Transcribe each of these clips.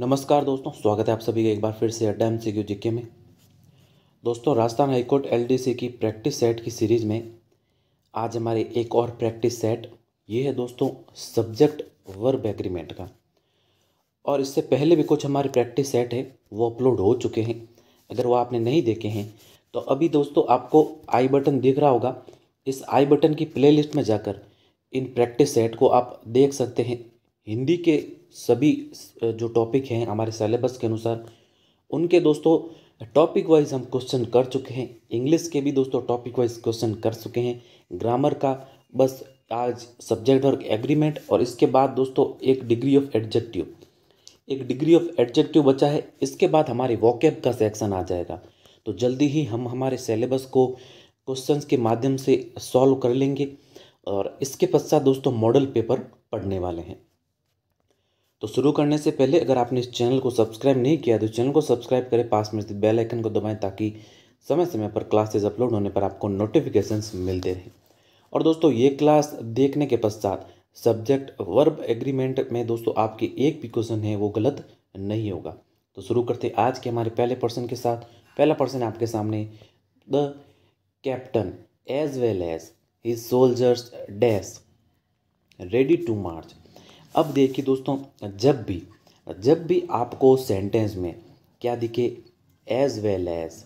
नमस्कार दोस्तों स्वागत है आप सभी का एक बार फिर से अड्डा एम सी जीके में दोस्तों राजस्थान हाईकोर्ट सी की प्रैक्टिस सेट की सीरीज़ में आज हमारे एक और प्रैक्टिस सेट ये है दोस्तों सब्जेक्ट वर्ब एग्रीमेंट का और इससे पहले भी कुछ हमारे प्रैक्टिस सेट है वो अपलोड हो चुके हैं अगर वो आपने नहीं देखे हैं तो अभी दोस्तों आपको आई बटन दिख रहा होगा इस आई बटन की प्लेलिस्ट में जाकर इन प्रैक्टिस सेट को आप देख सकते हैं हिंदी के सभी जो टॉपिक हैं हमारे सेलेबस के अनुसार उनके दोस्तों टॉपिक वाइज हम क्वेश्चन कर चुके हैं इंग्लिश के भी दोस्तों टॉपिक वाइज क्वेश्चन कर चुके हैं ग्रामर का बस आज सब्जेक्ट वर्क एग्रीमेंट और इसके बाद दोस्तों एक डिग्री ऑफ एडजेक्टिव एक डिग्री ऑफ एडजेक्टिव बचा है इसके बाद हमारे वॉकेब का सेक्शन आ जाएगा तो जल्दी ही हम हमारे सेलेबस को क्वेश्चन के माध्यम से सॉल्व कर लेंगे और इसके पश्चात दोस्तों मॉडल पेपर पढ़ने वाले हैं तो शुरू करने से पहले अगर आपने इस चैनल को सब्सक्राइब नहीं किया तो चैनल को सब्सक्राइब करें पास में स्थित बेल आइकन को दबाएं ताकि समय समय पर क्लासेस अपलोड होने पर आपको नोटिफिकेशंस मिलते रहें और दोस्तों ये क्लास देखने के पश्चात सब्जेक्ट वर्ब एग्रीमेंट में दोस्तों आपके एक भी क्वेश्चन है वो गलत नहीं होगा तो शुरू करते आज के हमारे पहले पर्सन के साथ पहला पर्सन आपके सामने the captain as well as his soldiers dash ready to march अब देखिए दोस्तों जब भी जब भी आपको सेंटेंस में क्या दिखे as well as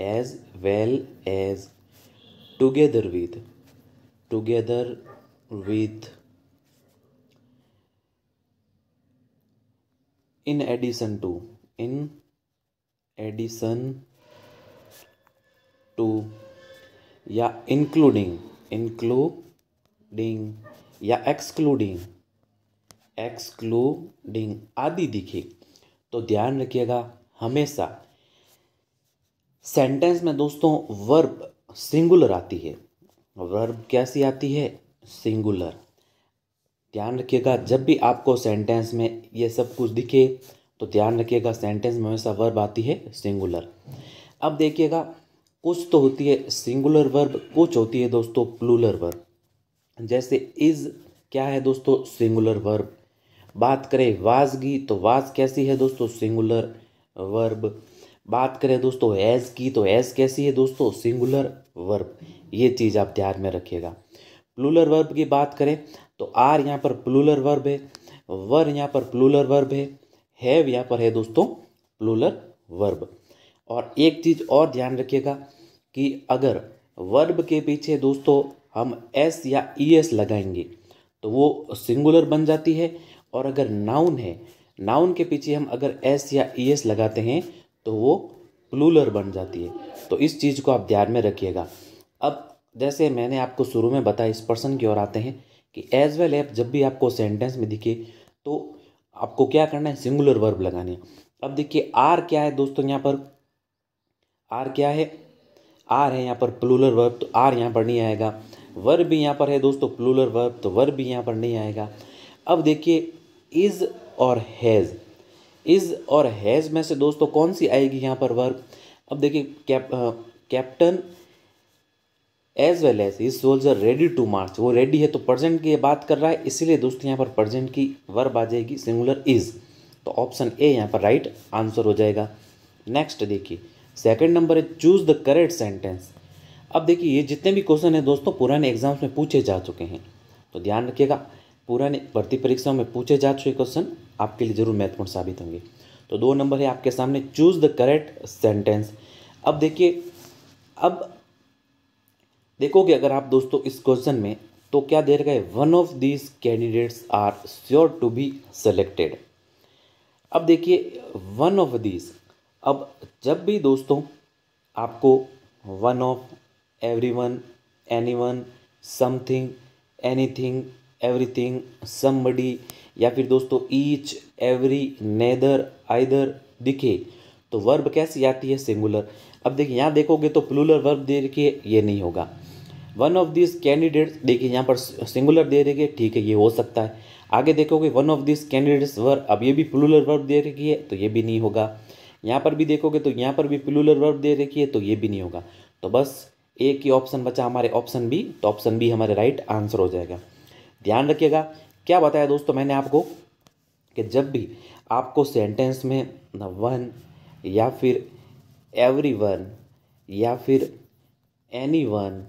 as well as together with together with in addition to in addition to या इंक्लूडिंग इंक्लूडिंग या एक्सक्लूडिंग एक्सक्लूडिंग आदि दिखे तो ध्यान रखिएगा हमेशा सेंटेंस में दोस्तों वर्ब सिंगुलर आती है वर्ब कैसी आती है सिंगुलर ध्यान रखिएगा जब भी आपको सेंटेंस में ये सब कुछ दिखे तो ध्यान रखिएगा सेंटेंस में हमेशा वर्ब आती है सिंगुलर अब देखिएगा कुछ तो होती है सिंगुलर वर्ब कुछ होती है दोस्तों प्लूलर वर्ब जैसे इज क्या है दोस्तों सिंगुलर वर्ब बात करें वाजगी तो वाज कैसी है दोस्तों सिंगुलर वर्ब बात करें दोस्तों एज की तो एज कैसी है दोस्तों सिंगुलर वर्ब ये चीज़ आप ध्यान में रखिएगा प्लूलर वर्ब की बात करें तो आर यहाँ पर प्लूलर वर्ब है वर यहाँ पर प्लूलर वर्ब है हैव यहाँ पर है दोस्तों प्लूलर वर्ब और एक चीज़ और ध्यान रखिएगा कि अगर वर्ब के पीछे दोस्तों हम एस या ई एस लगाएंगे तो वो सिंगुलर बन जाती है और अगर नाउन है नाउन के पीछे हम अगर एस या ई एस लगाते हैं तो वो प्लूलर बन जाती है तो इस चीज़ को आप ध्यान में रखिएगा अब जैसे मैंने आपको शुरू में बताया इस पर्सन की ओर आते हैं कि एज वेल एप जब भी आपको सेंटेंस में दिखे तो आपको क्या करना है सिंगुलर वर्ब लगानी है अब देखिए आर क्या है दोस्तों यहाँ पर आर क्या है आर है यहाँ पर प्लूलर वर्ब तो आर यहाँ पर नहीं आएगा वर्ब भी यहाँ पर है दोस्तों प्लूलर वर्ब तो वर्ब भी यहाँ पर नहीं आएगा अब देखिए इज़ और हैज़ इज़ और हैज़ में से दोस्तों कौन सी आएगी यहाँ पर वर्ग अब देखिए cap captain as well as is soldier ready to march वो रेडी है तो प्रजेंट की बात कर रहा है इसीलिए दोस्तों यहाँ पर प्रजेंट की वर्ब आ जाएगी सिंगुलर इज़ तो ऑप्शन ए यहाँ पर राइट आंसर हो जाएगा नेक्स्ट देखिए सेकेंड नंबर है चूज़ द करेक्ट सेंटेंस अब देखिए ये जितने भी क्वेश्चन हैं दोस्तों पुराने एग्जाम्स में पूछे जा चुके हैं तो ध्यान रखिएगा पुराने भर्ती परीक्षाओं में पूछे जा चुके क्वेश्चन आपके लिए जरूर महत्वपूर्ण साबित होंगे तो दो नंबर है आपके सामने चूज द करेक्ट सेंटेंस अब देखिए अब देखोगे अगर आप दोस्तों इस क्वेश्चन में तो क्या दे रखा है one of these candidates are sure to be selected अब देखिए वन ऑफ दीज अब जब भी दोस्तों आपको one of every one any one something anything everything somebody या फिर दोस्तों ईच एवरी नेदर आइदर दिखे तो वर्ब कैसी आती है सिंगुलर अब देखिए यहाँ देखोगे तो प्लूलर वर्ब दे रखिए ये नहीं होगा वन ऑफ दिस कैंडिडेट्स देखिए यहाँ पर सिंगुलर दे रही है ठीक है ये हो सकता है आगे देखोगे one of this candidates verb अब ये भी प्लूलर वर्ब दे रखी है तो ये भी नहीं होगा यहाँ पर भी देखोगे तो यहाँ पर भी प्लूलर वर्ब दे रखी है तो ये भी नहीं होगा तो बस एक ही ऑप्शन बचा हमारे ऑप्शन बी तो ऑप्शन बी हमारे राइट आंसर हो जाएगा ध्यान रखिएगा क्या बताया दोस्तों मैंने आपको कि जब भी आपको सेंटेंस में वन या फिर एवरी वन या फिर एनी वन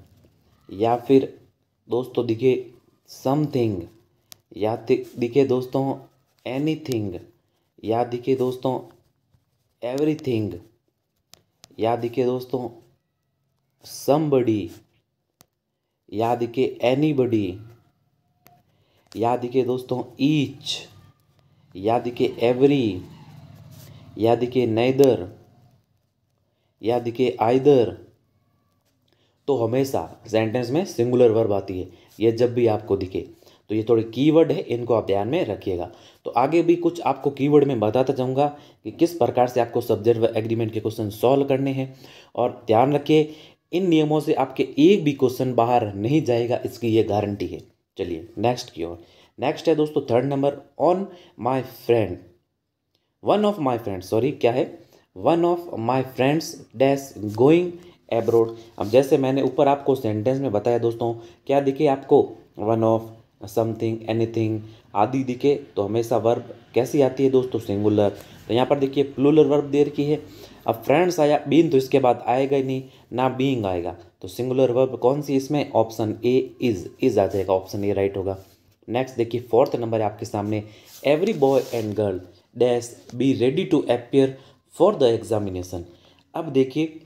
या फिर दोस्तों दिखे समथिंग या दिखे दोस्तों एनी या दिखे दोस्तों एवरीथिंग या दिखे दोस्तों समबडी या दिखे बडी या दिखे दोस्तों ईच या दिखे एवरी या दिखे नैदर या दिखे आइदर तो हमेशा सेंटेंस में सिंगुलर वर्ब आती है ये जब भी आपको दिखे तो ये थोड़े कीवर्ड है इनको आप ध्यान में रखिएगा तो आगे भी कुछ आपको कीवर्ड में बताता चाहूँगा कि किस प्रकार से आपको सब्जेक्ट व एग्रीमेंट के क्वेश्चन सॉल्व करने हैं और ध्यान रखिए इन नियमों से आपके एक भी क्वेश्चन बाहर नहीं जाएगा इसकी ये गारंटी है चलिए नेक्स्ट की ओर नेक्स्ट है दोस्तों third number on my friend one of my friend sorry क्या है one of my friends dash going abroad अब जैसे मैंने ऊपर आपको सेंटेंस में बताया दोस्तों क्या दिखे आपको वन ऑफ समथिंग एनीथिंग आदि दिखे तो हमेशा वर्ब कैसी आती है दोस्तों सिंगुलर तो यहाँ पर देखिए प्लूलर वर्ब देर की है अब फ्रेंड्स आया बीन तो इसके बाद आएगा ही नहीं ना बींग आएगा तो सिंगुलर वर्ब कौन सी इसमें ऑप्शन ए इज इज आ जाएगा ऑप्शन ए राइट होगा नेक्स्ट देखिए फोर्थ नंबर है आपके सामने every boy and girl dash be ready to appear for the examination अब देखिए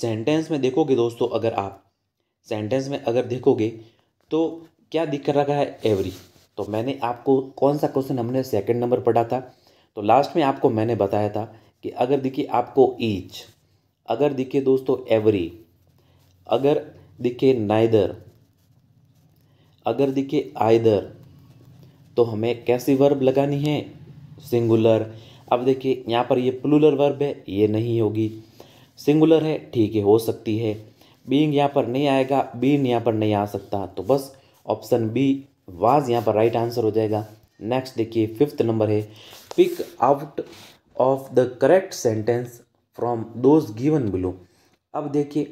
सेंटेंस में देखोगे दोस्तों अगर आप सेंटेंस में अगर देखोगे तो क्या दिख रहा है एवरी तो मैंने आपको कौन सा क्वेश्चन हमने सेकंड नंबर पढ़ा था तो लास्ट में आपको मैंने बताया था कि अगर देखिए आपको ईच अगर देखिए दोस्तों एवरी अगर दिखे नाइदर अगर दिखे आइदर तो हमें कैसी वर्ब लगानी है सिंगुलर अब देखिए यहाँ पर ये प्लूलर वर्ब है ये नहीं होगी सिंगुलर है ठीक है हो सकती है बींग यहाँ पर नहीं आएगा बीन यहाँ पर नहीं आ सकता तो बस ऑप्शन बी वाज यहाँ पर राइट आंसर हो जाएगा नेक्स्ट देखिए फिफ्थ नंबर है pick out of the correct sentence from those given below अब देखिए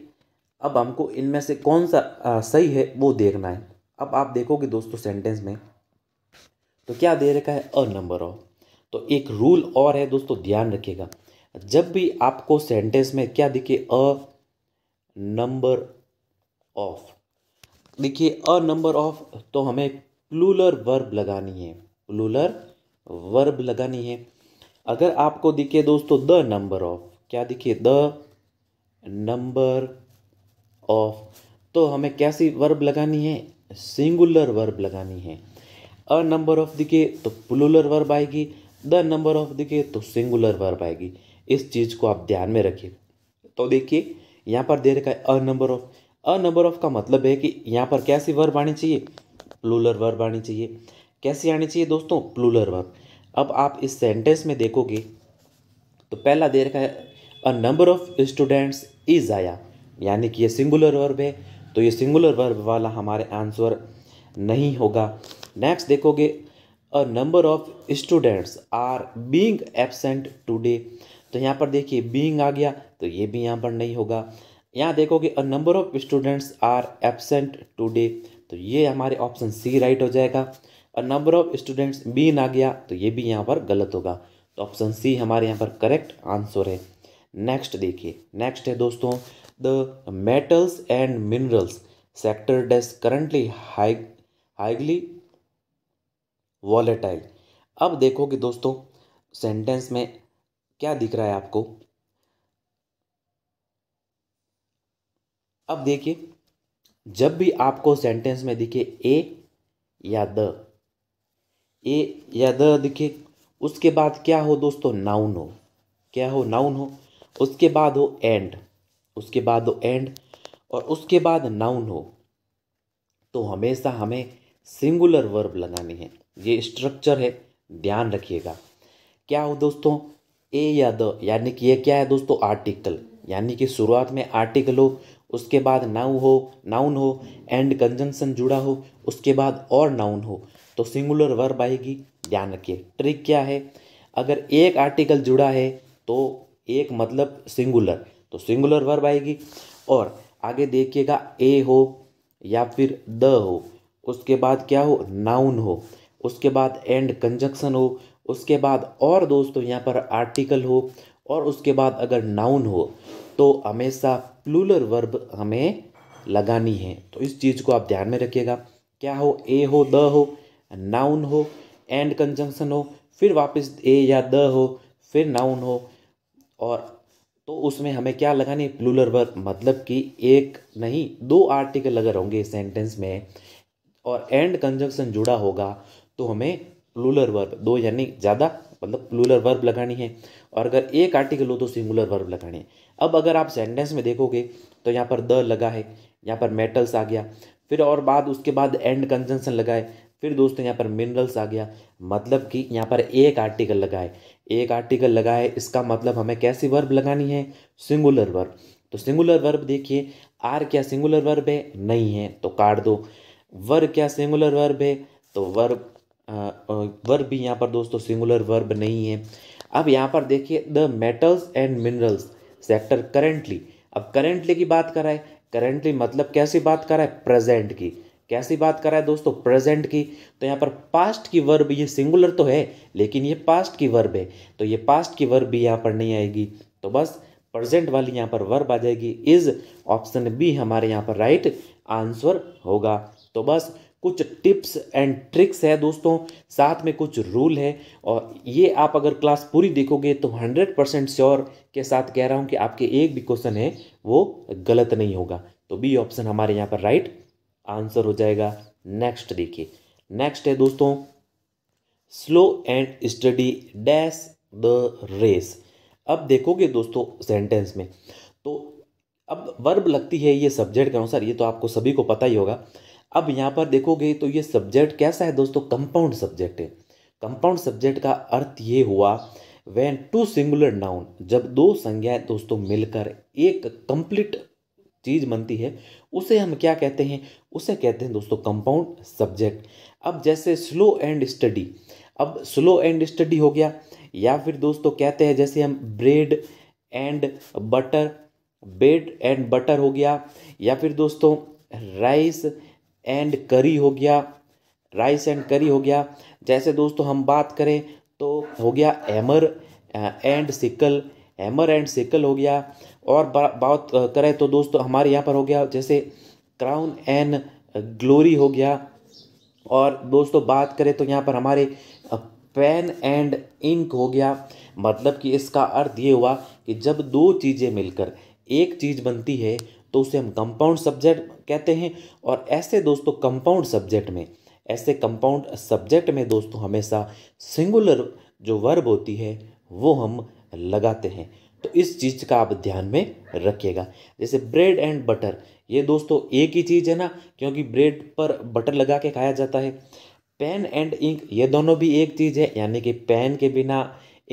अब हमको इनमें से कौन सा आ, सही है वो देखना है अब आप देखोगे दोस्तों सेंटेंस में तो क्या दे रखा है अ नंबर ऑफ तो एक रूल और है दोस्तों ध्यान रखिएगा जब भी आपको सेंटेंस में क्या दिखे अ नंबर ऑफ देखिए अ नंबर ऑफ तो हमें प्लूलर वर्ब लगानी है प्लूलर वर्ब लगानी है अगर आपको दिखे दोस्तों द नंबर ऑफ क्या दिखे द नंबर ऑफ तो हमें कैसी वर्ब लगानी है सिंगुलर वर्ब लगानी है अ नंबर ऑफ दिखे तो प्लूलर वर्ब आएगी द नंबर ऑफ दिखे तो सिंगुलर वर्ब आएगी इस चीज़ को आप ध्यान में रखिए तो देखिए यहाँ पर दे रखा है a number of a number of का मतलब है कि यहाँ पर कैसी वर्ब आनी चाहिए प्लूलर वर्ब आनी चाहिए कैसी आनी चाहिए दोस्तों प्लूलर वर्ब अब आप इस सेंटेंस में देखोगे तो पहला दे रखा है a number of students is आया यानी कि ये सिंगुलर वर्ब है तो ये सिंगुलर वर्ब वाला हमारे आंसर नहीं होगा नेक्स्ट देखोगे a number of students are being absent today तो यहाँ पर देखिए बींग आ गया तो ये भी यहाँ पर नहीं होगा यहाँ देखोगे a number of students are absent today तो ये हमारे ऑप्शन सी राइट हो जाएगा a number of students been आ गया तो ये भी यहाँ पर गलत होगा तो ऑप्शन सी हमारे यहाँ पर करेक्ट आंसर है नेक्स्ट देखिए नेक्स्ट है दोस्तों the metals and minerals sector is currently high, highly volatile अब देखो कि दोस्तों सेंटेंस में क्या दिख रहा है आपको अब देखिए जब भी आपको सेंटेंस में दिखे ए या द ए या द दिखे उसके बाद क्या हो दोस्तों नाउन हो क्या हो नाउन हो उसके बाद हो एंड उसके बाद वो एंड और उसके बाद नाउन हो तो हमेशा हमें सिंगुलर वर्ब लगानी है ये स्ट्रक्चर है ध्यान रखिएगा क्या हो दोस्तों ए या द यानी कि ये क्या है दोस्तों आर्टिकल यानी कि शुरुआत में आर्टिकल हो उसके बाद नाउ हो नाउन हो एंड कंजंक्शन जुड़ा हो उसके बाद और नाउन हो तो सिंगुलर वर्ब आएगी ध्यान रखिए ट्रिक क्या है अगर एक आर्टिकल जुड़ा है तो एक मतलब सिंगुलर तो सिंगुलर वर्ब आएगी और आगे देखिएगा ए हो या फिर द हो उसके बाद क्या हो नाउन हो उसके बाद एंड कंजक्शन हो उसके बाद और दोस्तों यहाँ पर आर्टिकल हो और उसके बाद अगर नाउन हो तो हमेशा प्लूलर वर्ब हमें लगानी है तो इस चीज़ को आप ध्यान में रखिएगा क्या हो ए हो द हो नाउन हो एंड कंजंक्शन हो फिर वापस ए या द हो फिर नाउन हो और तो उसमें हमें क्या लगानी प्लूलर वर्ब मतलब कि एक नहीं दो आर्टिकल अगर होंगे सेंटेंस में और एंड कंजंक्शन जुड़ा होगा तो हमें प्लूलर वर्ब दो यानी ज़्यादा मतलब प्लूलर वर्ब लगानी है और अगर एक आर्टिकल हो तो सिंगुलर वर्ब लगानी है अब अगर आप सेंटेंस में देखोगे तो यहाँ पर द लगा है यहाँ पर मेटल्स आ गया फिर और बाद उसके बाद एंड कंजंक्शन लगाए फिर दोस्तों यहाँ पर मिनरल्स आ गया मतलब कि यहाँ पर एक आर्टिकल लगाए एक आर्टिकल लगा है इसका मतलब हमें कैसी वर्ब लगानी है सिंगुलर वर्ब तो सिंगुलर वर्ब देखिए आर क्या सिंगुलर वर्ब है नहीं है तो काट दो वर क्या सिंगुलर वर्ब है तो वर्ब वर्ब भी यहाँ पर दोस्तों सिंगुलर वर्ब नहीं है अब यहाँ पर देखिए the metals and minerals sector currently अब करेंटली की बात कराए करेंटली मतलब कैसी बात कराए प्रेजेंट की कैसी बात कर रहा है दोस्तों प्रेजेंट की तो यहाँ पर पास्ट की वर्ब ये सिंगुलर तो है लेकिन ये पास्ट की वर्ब है तो ये पास्ट की वर्ब भी यहाँ पर नहीं आएगी तो बस प्रेजेंट वाली यहाँ पर वर्ब आ जाएगी इज ऑप्शन बी हमारे यहाँ पर राइट आंसर होगा तो बस कुछ टिप्स एंड ट्रिक्स है दोस्तों साथ में कुछ रूल है और ये आप अगर क्लास पूरी देखोगे तो हंड्रेड परसेंट श्योर के साथ कह रहा हूँ कि आपके एक भी क्वेश्चन है वो गलत नहीं होगा तो बी ऑप्शन हमारे यहाँ पर राइट आंसर हो जाएगा नेक्स्ट देखिए नेक्स्ट है दोस्तों slow and steady dash the race अब देखोगे दोस्तों सेंटेंस में तो अब वर्ब लगती है ये सब्जेक्ट के अनुसार ये तो आपको सभी को पता ही होगा अब यहाँ पर देखोगे तो ये सब्जेक्ट कैसा है दोस्तों कंपाउंड सब्जेक्ट है कंपाउंड सब्जेक्ट का अर्थ ये हुआ वैन टू सिंगुलर नाउन जब दो संज्ञाएं दोस्तों मिलकर एक कंप्लीट चीज़ बनती है उसे हम क्या कहते हैं उसे कहते हैं दोस्तों कंपाउंड सब्जेक्ट अब जैसे स्लो एंड स्टडी अब स्लो एंड स्टडी हो गया या फिर दोस्तों कहते हैं जैसे हम bread and butter bread and butter हो गया या फिर दोस्तों राइस एंड करी हो गया राइस एंड करी हो गया जैसे दोस्तों हम बात करें तो हो गया hammer and sickle hammer and sickle हो गया और बात करें तो दोस्तों हमारे यहाँ पर हो गया जैसे क्राउन एंड ग्लोरी हो गया और दोस्तों बात करें तो यहाँ पर हमारे पेन एंड इंक हो गया मतलब कि इसका अर्थ ये हुआ कि जब दो चीज़ें मिलकर एक चीज़ बनती है तो उसे हम कंपाउंड सब्जेक्ट कहते हैं और ऐसे दोस्तों कंपाउंड सब्जेक्ट में ऐसे कंपाउंड सब्जेक्ट में दोस्तों हमेशा सिंगुलर जो वर्ब होती है वो हम लगाते हैं तो इस चीज़ का आप ध्यान में रखिएगा जैसे ब्रेड एंड बटर ये दोस्तों एक ही चीज़ है ना क्योंकि ब्रेड पर बटर लगा के खाया जाता है पेन एंड इंक ये दोनों भी एक चीज़ है यानी कि पेन के बिना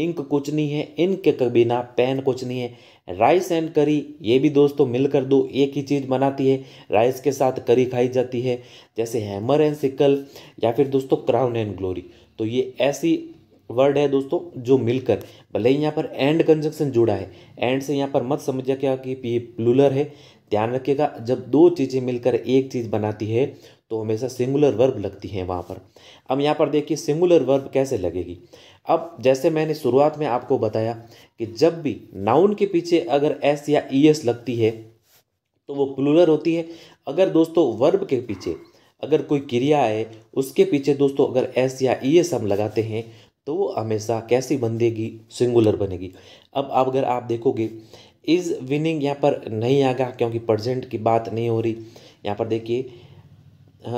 इंक कुछ नहीं है इंक के बिना पेन कुछ नहीं है राइस एंड करी ये भी दोस्तों मिलकर दो एक ही चीज़ बनाती है राइस के साथ करी खाई जाती है जैसे हैमर एंड सिकल या फिर दोस्तों क्राउन एंड ग्लोरी तो ये ऐसी वर्ड है दोस्तों जो मिलकर भले ही यहाँ पर एंड कंजक्शन जुड़ा है एंड से यहाँ पर मत समझिए क्या कि ये प्लूलर है ध्यान रखिएगा जब दो चीज़ें मिलकर एक चीज़ बनाती है तो हमेशा सिंगुलर वर्ब लगती हैं वहाँ पर अब यहाँ पर देखिए सिंगुलर वर्ब कैसे लगेगी अब जैसे मैंने शुरुआत में आपको बताया कि जब भी नाउन के पीछे अगर एस या ई एस लगती है तो वो प्लूलर होती है अगर दोस्तों वर्ब के पीछे अगर कोई क्रिया है उसके पीछे दोस्तों अगर एस या ई एस हम लगाते हैं तो वो हमेशा कैसी बनेगी सिंगुलर बनेगी अब आप अगर आप देखोगे इज़ विनिंग यहाँ पर नहीं आएगा क्योंकि प्रजेंट की बात नहीं हो रही यहाँ पर देखिए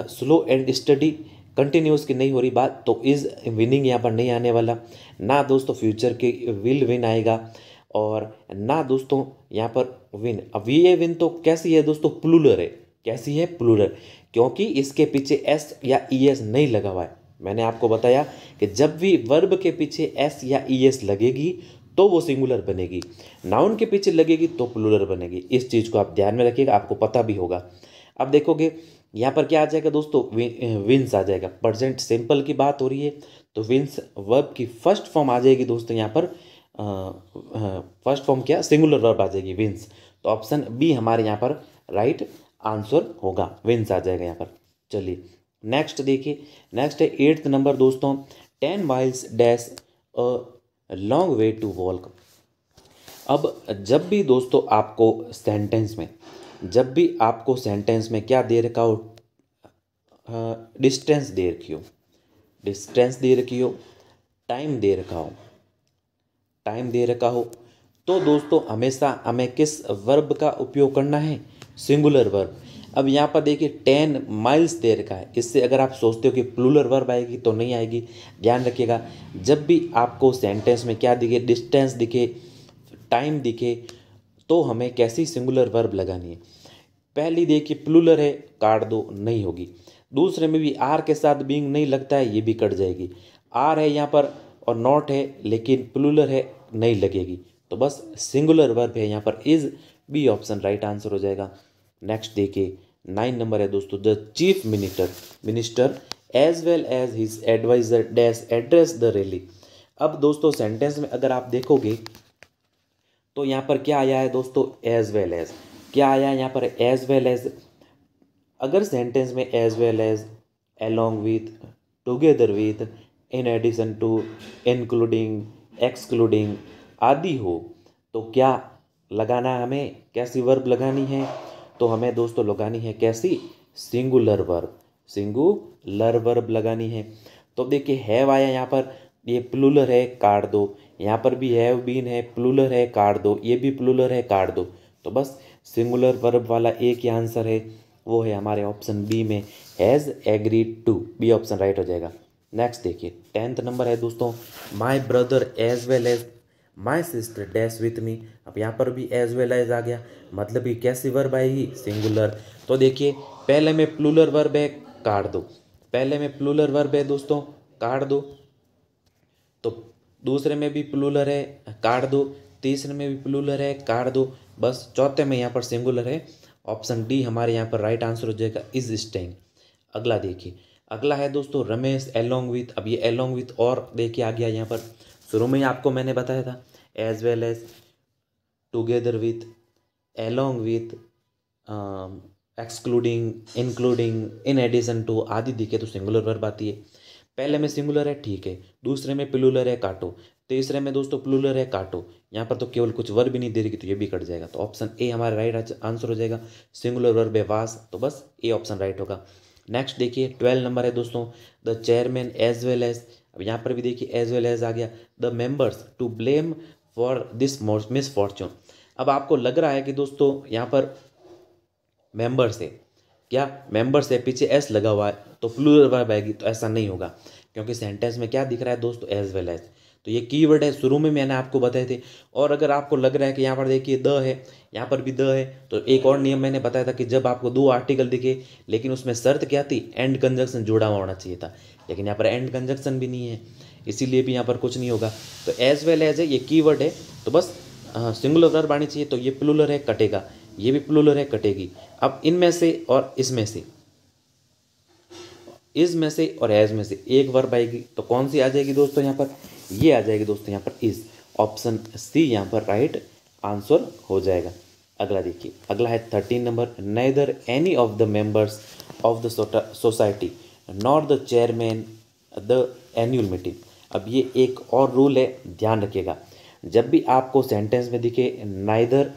स्लो एंड स्टडी कंटिन्यूस की नहीं हो रही बात तो इज़ विनिंग यहाँ पर नहीं आने वाला ना दोस्तों फ्यूचर के विल विन आएगा और ना दोस्तों यहाँ पर विन अब ये विन तो कैसी है दोस्तों प्लूलर है कैसी है प्लूलर क्योंकि इसके पीछे एस या ई एस नहीं लगा हुआ है मैंने आपको बताया कि जब भी वर्ब के पीछे एस या ई एस लगेगी तो वो सिंगुलर बनेगी नाउन के पीछे लगेगी तो प्लुलर बनेगी इस चीज़ को आप ध्यान में रखिएगा आपको पता भी होगा अब देखोगे यहाँ पर क्या आ जाएगा दोस्तों विंस आ जाएगा प्रजेंट सिंपल की बात हो रही है तो विंस वर्ब की फर्स्ट फॉर्म आ जाएगी दोस्तों यहाँ पर फर्स्ट फॉर्म क्या सिंगुलर वर्ब आ जाएगी विंस तो ऑप्शन बी हमारे यहाँ पर राइट आंसर होगा विंस आ जाएगा यहाँ पर चलिए नेक्स्ट देखिए नेक्स्ट है एट्थ नंबर दोस्तों ten miles dash long way to walk अब जब भी दोस्तों आपको सेंटेंस में जब भी आपको सेंटेंस में क्या दे रखा हो डिस्टेंस हाँ, दे रखी हो डिस्टेंस दे रखी हो टाइम दे रखा हो टाइम दे रखा हो तो दोस्तों हमेशा हमें किस वर्ब का उपयोग करना है सिंगुलर वर्ब अब यहाँ पर देखिए टेन माइल्स देर का है इससे अगर आप सोचते हो कि प्लूलर वर्ब आएगी तो नहीं आएगी ध्यान रखिएगा जब भी आपको सेंटेंस में क्या दिखे डिस्टेंस दिखे टाइम दिखे तो हमें कैसी सिंगुलर वर्ब लगानी है पहली देखिए प्लूलर है काट दो नहीं होगी दूसरे में भी आर के साथ बींग नहीं लगता है ये भी कट जाएगी आर है यहाँ पर और नॉट है लेकिन प्लूलर है नहीं लगेगी तो बस सिंगुलर वर्ब है यहाँ पर is B option right answer हो जाएगा नेक्स्ट देखिए नाइन नंबर है दोस्तों the chief minister minister as well as his adviser dash address the rally अब दोस्तों सेंटेंस में अगर आप देखोगे तो यहाँ पर क्या आया है दोस्तों एज वेल एज क्या आया है यहाँ पर एज वेल एज अगर सेंटेंस में as well as along with together with in addition to including excluding आदि हो तो क्या लगाना है हमें कैसी वर्ब लगानी है तो हमें दोस्तों लगानी है कैसी सिंगुलर वर्ब सिंगुलर वर्ब लगानी है तो देखिए हैव आया यहाँ पर ये प्लूलर है काट दो यहाँ पर भी हैव बीन है प्लूलर है काट दो ये भी प्लुलर है काट दो तो बस सिंगुलर वर्ब वाला एक ही आंसर है वो है हमारे ऑप्शन बी में has agree to be option right हो जाएगा नेक्स्ट देखिए टेंथ नंबर है दोस्तों my brother as well as my sister dash with me अब यहाँ पर भी एज वेल एज आ गया मतलब ये कैसे वर्ब आएगी सिंगुलर तो देखिए पहले में प्लूलर वर्ब है काट दो पहले में प्लूलर वर्ब है दोस्तों काट दो तो दूसरे में भी प्लूलर है काट दो तीसरे में भी प्लूलर है काट दो बस चौथे में यहाँ पर सिंगुलर है ऑप्शन डी हमारे यहाँ पर राइट आंसर हो जाएगा इज स्टैंग अगला देखिए अगला है दोस्तों रमेश एलोंग विथ अब ये एलोंग विथ और देखिए आ गया यहाँ पर शुरू में ही आपको मैंने बताया था as well as together with along with um, excluding including in addition to आदि दिखे तो सिंगुलर वर्ब आती है पहले में सिंगुलर है ठीक है दूसरे में पिलुलर है काटो तीसरे में दोस्तों प्लूलर है काटो यहाँ पर तो केवल कुछ वर्ब ही नहीं दे रही तो ये भी कट जाएगा तो ऑप्शन ए हमारे राइट आंसर हो जाएगा सिंगुलर वर्ब है वास तो बस ए ऑप्शन राइट होगा नेक्स्ट देखिए ट्वेल्व नंबर है दोस्तों the chairman as well as अब यहाँ पर भी देखिए एज वेल एज आ गया the members to blame for this misfortune अब आपको लग रहा है कि दोस्तों यहाँ पर मेंबर्स है क्या मेंबर्स है पीछे एस लगा हुआ है तो प्लूरल वर्ब आएगी तो ऐसा नहीं होगा क्योंकि सेंटेंस में क्या दिख रहा है दोस्तों एज वेल एज तो ये कीवर्ड है शुरू में मैंने आपको बताए थे और अगर आपको लग रहा है कि यहाँ पर देखिए द है यहाँ पर भी द है तो एक और नियम मैंने बताया था कि जब आपको दो आर्टिकल दिखे लेकिन उसमें शर्त क्या थी एंड कंजक्शन जुड़ा हुआ होना चाहिए था लेकिन यहाँ पर एंड कंजक्शन भी नहीं है इसीलिए भी यहाँ पर कुछ नहीं होगा तो एज वेल एज है ये की है तो बस सिंगुलर वर्ब आनी चाहिए तो ये प्लूलर है कटेगा ये भी प्लूलर है कटेगी अब इनमें से और इसमें से इज में से और एज में से एक वर्ब आएगी तो कौन सी आ जाएगी दोस्तों यहाँ पर ये आ जाएगी दोस्तों यहाँ पर इज ऑप्शन सी यहाँ पर राइट आंसर हो जाएगा अगला देखिए अगला है thirteen number neither any of the members of the society not the chairman the annual meeting अब ये एक और रूल है ध्यान रखिएगा जब भी आपको सेंटेंस में दिखे नाइदर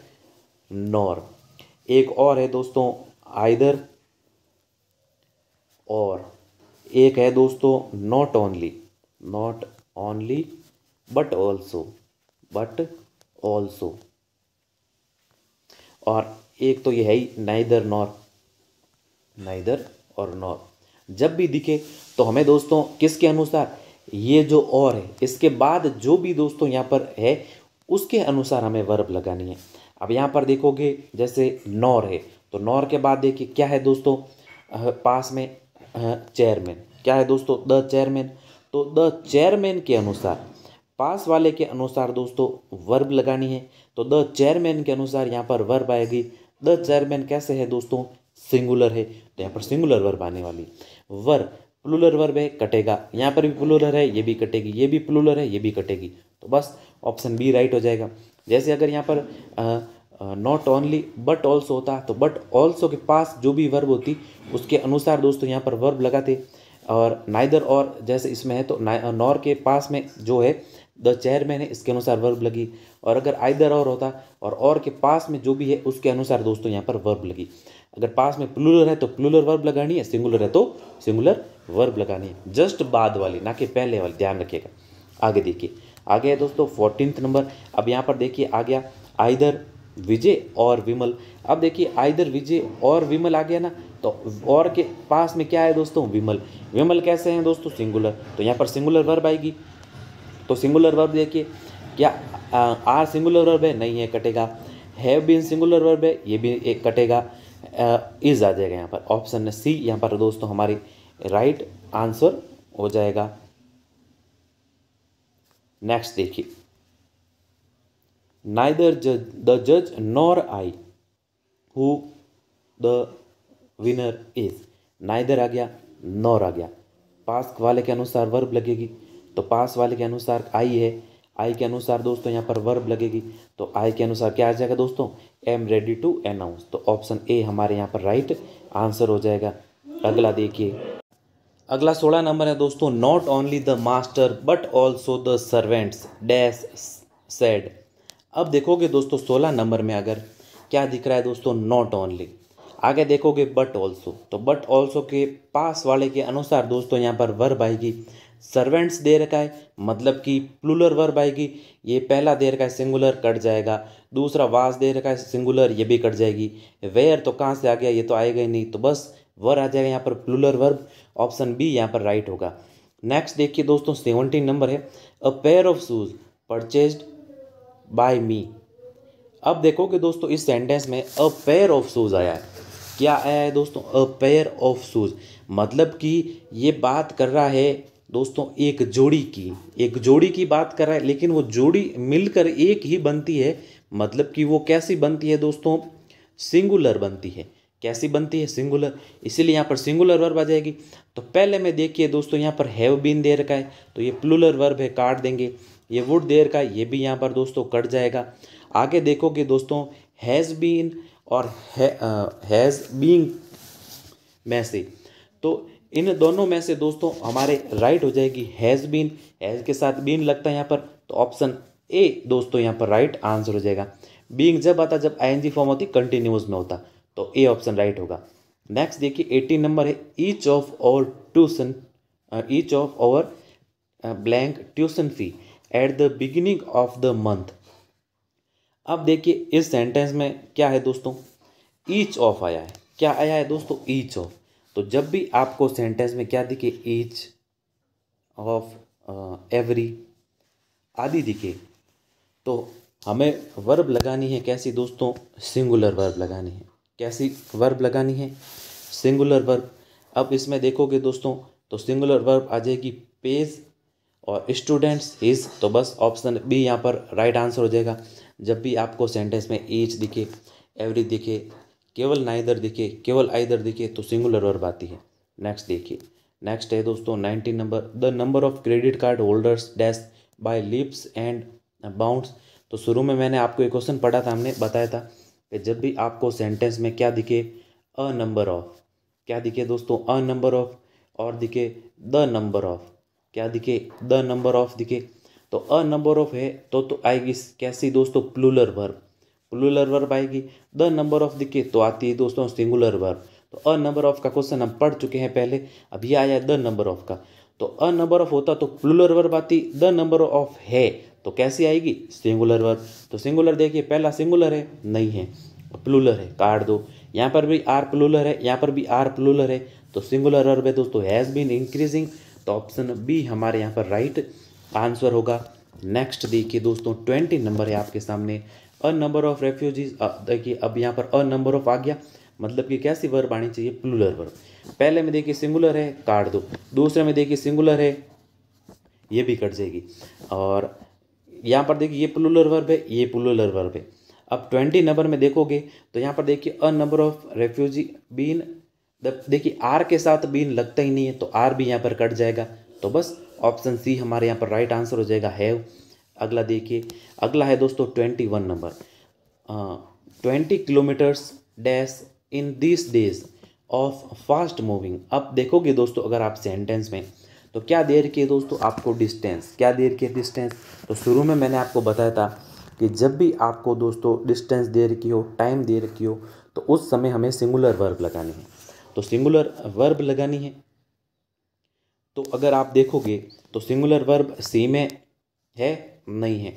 नॉर एक और है दोस्तों आइदर और एक है दोस्तों not only not only but also but also और एक तो यह है ही नाइदर नॉर नाइदर और नॉर जब भी दिखे तो हमें दोस्तों किसके अनुसार ये जो और है इसके बाद जो भी दोस्तों यहाँ पर है उसके अनुसार हमें वर्ब लगानी है अब यहाँ पर देखोगे जैसे नौर है तो नौर के बाद देखिए क्या है दोस्तों पास में चेयरमैन क्या है दोस्तों द चेयरमैन तो द चेयरमैन के अनुसार पास वाले के अनुसार दोस्तों वर्ब लगानी है तो द चेयरमैन के अनुसार यहाँ पर वर्ब आएगी द चेयरमैन कैसे है दोस्तों सिंगुलर है तो यहाँ पर सिंगुलर वर्ब आने वाली वर प्लूलर वर्ब है कटेगा यहाँ पर भी प्लूलर है ये भी कटेगी ये भी प्लूलर है ये भी कटेगी तो बस ऑप्शन बी राइट हो जाएगा जैसे अगर यहाँ पर नॉट ओनली बट ऑल्सो होता तो बट ऑल्सो के पास जो भी वर्ब होती उसके अनुसार दोस्तों यहाँ पर वर्ब लगाते और नाइदर और जैसे इसमें है तो नॉर के पास में जो है द चेयरमैन है इसके अनुसार वर्ब लगी और अगर आइदर और होता और और के पास में जो भी है उसके अनुसार दोस्तों यहाँ पर वर्ब लगी अगर पास में प्लूलर है तो प्लूलर वर्ब लगानी है सिंगुलर है तो सिंगुलर वर्ब लगानी है जस्ट बाद वाली ना कि पहले वाली ध्यान रखिएगा आगे देखिए आगे है दोस्तों फोर्टीन नंबर अब यहाँ पर देखिए आ गया आइधर विजय और विमल अब देखिए आइदर विजय और विमल आ गया ना तो और के पास में क्या है दोस्तों विमल विमल कैसे हैं दोस्तों सिंगुलर तो यहाँ पर सिंगुलर वर्ब आएगी तो सिंगुलर वर्ब देखिए क्या आर सिंगुलर वर्ब है नहीं है कटेगा हैव बीन सिंगुलर वर्ब है ये भी एक कटेगा इज़ आ जाएगा यहाँ पर ऑप्शन सी यहाँ पर दोस्तों हमारी राइट आंसर हो जाएगा नेक्स्ट देखिए नाइदर जज द जज nor I who the winner is neither आ गया नॉर आ गया पास वाले के अनुसार वर्ब लगेगी तो पास वाले के अनुसार आई है आई के अनुसार दोस्तों यहाँ पर वर्ब लगेगी तो आई के अनुसार क्या आ जाएगा दोस्तों एम रेडी टू अनाउंस तो ऑप्शन ए हमारे यहाँ पर राइट आंसर हो जाएगा अगला देखिए अगला सोलह नंबर है दोस्तों not only the master but also the servants dash said अब देखोगे दोस्तों सोलह नंबर में अगर क्या दिख रहा है दोस्तों नॉट ओनली आगे देखोगे बट ऑल्सो तो बट ऑल्सो के पास वाले के अनुसार दोस्तों यहाँ पर वर्ब आएगी सर्वेंट्स दे रखा है मतलब कि प्लूलर वर्ब आएगी ये पहला दे रखा है सिंगुलर कट जाएगा दूसरा वास दे रखा है सिंगुलर ये भी कट जाएगी वेयर तो कहाँ से आ गया ये तो आएगा ही नहीं तो बस वर आ जाएगा यहाँ पर प्लूलर वर्ब ऑप्शन बी यहाँ पर राइट होगा नेक्स्ट देखिए दोस्तों सेवनटीन नंबर है a pair of shoes purchase by me अब देखो कि दोस्तों इस सेंटेंस में अ पेयर ऑफ शूज़ आया है क्या आया है दोस्तों अ पेयर ऑफ शूज़ मतलब कि ये बात कर रहा है दोस्तों एक जोड़ी की एक जोड़ी की बात कर रहा है लेकिन वो जोड़ी मिलकर एक ही बनती है मतलब कि वो कैसी बनती है दोस्तों सिंगुलर बनती है कैसी बनती है सिंगुलर इसीलिए यहाँ पर सिंगुलर वर्ब आ जाएगी तो पहले में देखिए दोस्तों यहाँ पर हैव बीन दे रखा है तो ये प्लुलर वर्ब है काट देंगे ये वुड देर का ये भी यहाँ पर दोस्तों कट जाएगा आगे देखोगे दोस्तों हैज़ बीन और हैज़ बीन uh, में से तो इन दोनों में से दोस्तों हमारे राइट हो जाएगी हैज़ बीन हैज़ के साथ बीन लगता है यहाँ पर तो ऑप्शन ए दोस्तों यहाँ पर राइट आंसर हो जाएगा बींग जब आता जब आई फॉर्म होती कंटिन्यूस में होता तो ए ऑप्शन राइट होगा नेक्स्ट देखिए एटीन नंबर है ईच ऑफ और ट्यूशन ईच ऑफ और blank tuition fee at the beginning of the month अब देखिए इस सेंटेंस में क्या है दोस्तों ईच ऑफ आया है क्या आया है दोस्तों ईच ऑफ तो जब भी आपको सेंटेंस में क्या दिखे ईच ऑफ एवरी आदि दिखे तो हमें वर्ब लगानी है कैसी दोस्तों सिंगुलर वर्ब लगानी है कैसी वर्ब लगानी है सिंगुलर वर्ब अब इसमें देखोगे दोस्तों तो सिंगुलर वर्ब आ जाएगी पेज और स्टूडेंट्स इज तो बस ऑप्शन बी यहाँ पर राइट right आंसर हो जाएगा जब भी आपको सेंटेंस में ईच दिखे एवरी दिखे केवल ना इधर दिखे केवल आइधर दिखे तो सिंगुलर वर्ब आती है नेक्स्ट देखिए नेक्स्ट है दोस्तों nineteen number the number of credit card holders dash by leaps and bounds तो शुरू में मैंने आपको एक क्वेश्चन पढ़ा था हमने बताया था कि जब भी आपको सेंटेंस में क्या दिखे अ नंबर ऑफ क्या दिखे दोस्तों अ नंबर ऑफ और दिखे द नंबर ऑफ क्या दिखे द नंबर ऑफ दिखे तो अ नंबर ऑफ है तो तो आएगी कैसी दोस्तों प्लूलर वर्ब प्लुलर वर्ब आएगी द नंबर ऑफ देखिए तो आती है दोस्तों सिंगुलर वर्ब तो अ नंबर ऑफ का क्वेश्चन हम पढ़ चुके हैं पहले अब ये आया द नंबर ऑफ का तो अ नंबर ऑफ होता तो प्लुलर वर्ब आती द नंबर ऑफ है तो कैसी आएगी सिंगुलर वर्ब तो सिंगुलर देखिए पहला सिंगुलर है नहीं है प्लुलर तो है कार्ड दो यहाँ पर भी आर प्लुलर है यहाँ पर भी आर प्लुलर है तो सिंगुलर वर्ब है दोस्तों हैज़ बीन इंक्रीजिंग तो ऑप्शन बी हमारे यहाँ पर राइट आंसर होगा नेक्स्ट देखिए दोस्तों ट्वेंटी नंबर है आपके सामने अ नंबर ऑफ रेफ्यूजीज देखिए अब यहाँ पर अ नंबर ऑफ आ गया मतलब कि कैसी वर्ब आनी चाहिए प्लूलर वर्ब पहले में देखिए सिंगुलर है काट दो दूसरे में देखिए सिंगुलर है ये भी कट जाएगी और यहाँ पर देखिए ये प्लूलर वर्ब है ये प्लूलर वर्ब है अब ट्वेंटी नंबर में देखोगे तो यहाँ पर देखिए a number of refugee been देखिए आर के साथ बीन लगता ही नहीं है तो आर भी यहाँ पर कट जाएगा तो बस ऑप्शन सी हमारे यहाँ पर राइट आंसर हो जाएगा हैव अगला देखिए अगला है दोस्तों twenty one number twenty kilometers dash in this days of fast moving अब देखोगे दोस्तों अगर आप सेंटेंस में तो क्या देर के है दोस्तों आपको डिस्टेंस क्या देर के डिस्टेंस तो शुरू में मैंने आपको बताया था कि जब भी आपको दोस्तों डिस्टेंस दे रखी हो टाइम दे रखी हो तो उस समय हमें सिंगुलर वर्ब लगानी है तो सिंगुलर वर्ब लगानी है तो अगर आप देखोगे तो सिंगुलर वर्ब सी में है नहीं है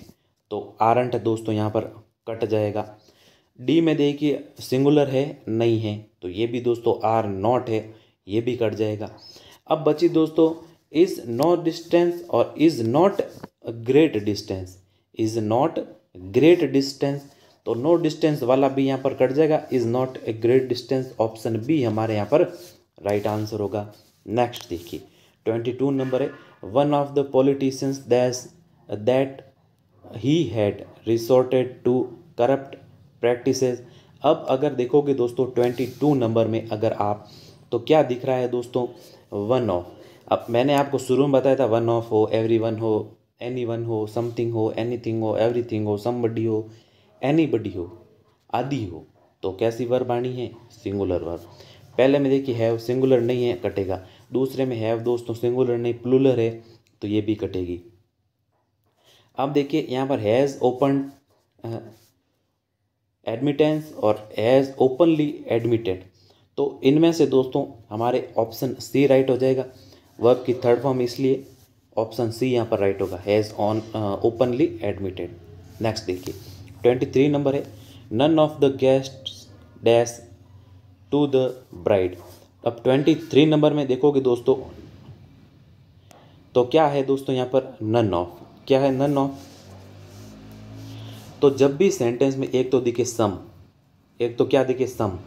तो आरंट दोस्तों यहाँ पर कट जाएगा डी में देखिए सिंगुलर है नहीं है तो ये भी दोस्तों आर नॉट है ये भी कट जाएगा अब बची दोस्तों इज़ नो डिस्टेंस और is not great distance is not great distance तो नो डिस्टेंस वाला भी यहाँ पर कट जाएगा is not a great distance option B हमारे यहाँ पर राइट right आंसर होगा नेक्स्ट देखिए ट्वेंटी टू नंबर है one of the politicians that's that he had resorted to corrupt practices अब अगर देखोगे दोस्तों ट्वेंटी टू नंबर में अगर आप तो क्या दिख रहा है दोस्तों वन ऑफ अब मैंने आपको शुरू में बताया था वन ऑफ हो एवरी वन हो एनी वन हो समथिंग हो एनीथिंग हो एवरीथिंग हो समबडी हो एनी बडी हो आदि हो तो कैसी वर्ब आनी है सिंगुलर वर्ब पहले में देखिए हैव सिंगुलर नहीं है कटेगा दूसरे में हैव दोस्तों सिंगुलर नहीं प्लुलर है तो ये भी कटेगी अब देखिए यहाँ पर हैज़ ओपन एडमिटेंस और हैज़ ओपनली एडमिटेड तो इनमें से दोस्तों हमारे ऑप्शन सी राइट हो जाएगा वर्ब की थर्ड फॉर्म इसलिए ऑप्शन सी यहाँ पर राइट होगा has on openly admitted next देखिए ट्वेंटी थ्री नंबर है none of the guest dash to the bride अब ट्वेंटी थ्री नंबर में देखोगे दोस्तों तो क्या है दोस्तों यहाँ पर नन ऑफ क्या है नन ऑफ तो जब भी सेंटेंस में एक तो दिखे सम एक तो क्या दिखे सम